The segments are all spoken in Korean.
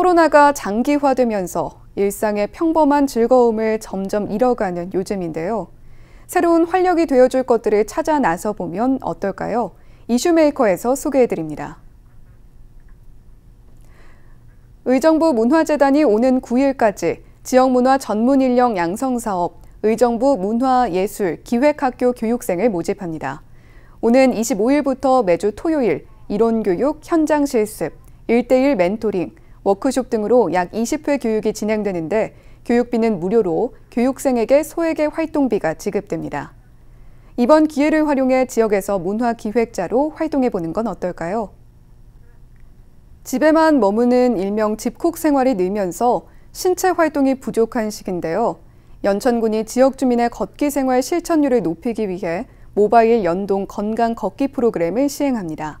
코로나가 장기화되면서 일상의 평범한 즐거움을 점점 잃어가는 요즘인데요. 새로운 활력이 되어줄 것들을 찾아 나서 보면 어떨까요? 이슈메이커에서 소개해드립니다. 의정부 문화재단이 오는 9일까지 지역문화 전문 인력 양성 사업 의정부 문화예술 기획학교 교육생을 모집합니다. 오는 25일부터 매주 토요일 이론교육, 현장실습, 1대1 멘토링, 워크숍 등으로 약 20회 교육이 진행되는데 교육비는 무료로 교육생에게 소액의 활동비가 지급됩니다. 이번 기회를 활용해 지역에서 문화 기획자로 활동해보는 건 어떨까요? 집에만 머무는 일명 집콕 생활이 늘면서 신체 활동이 부족한 시기인데요. 연천군이 지역 주민의 걷기 생활 실천율을 높이기 위해 모바일 연동 건강 걷기 프로그램을 시행합니다.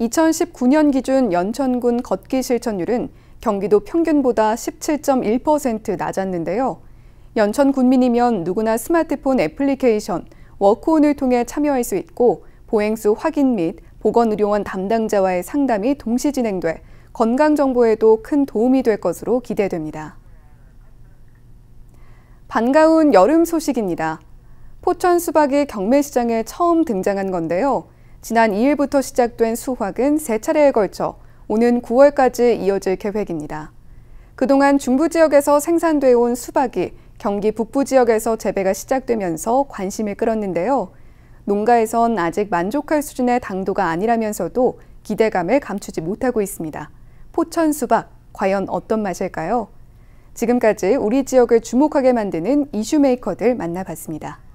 2019년 기준 연천군 걷기 실천율은 경기도 평균보다 17.1% 낮았는데요. 연천 군민이면 누구나 스마트폰 애플리케이션 워크온을 통해 참여할 수 있고 보행수 확인 및 보건의료원 담당자와의 상담이 동시 진행돼 건강 정보에도 큰 도움이 될 것으로 기대됩니다. 반가운 여름 소식입니다. 포천 수박이 경매시장에 처음 등장한 건데요. 지난 2일부터 시작된 수확은 세 차례에 걸쳐 오는 9월까지 이어질 계획입니다. 그동안 중부 지역에서 생산돼 온 수박이 경기 북부 지역에서 재배가 시작되면서 관심을 끌었는데요. 농가에선 아직 만족할 수준의 당도가 아니라면서도 기대감을 감추지 못하고 있습니다. 포천 수박, 과연 어떤 맛일까요? 지금까지 우리 지역을 주목하게 만드는 이슈메이커들 만나봤습니다.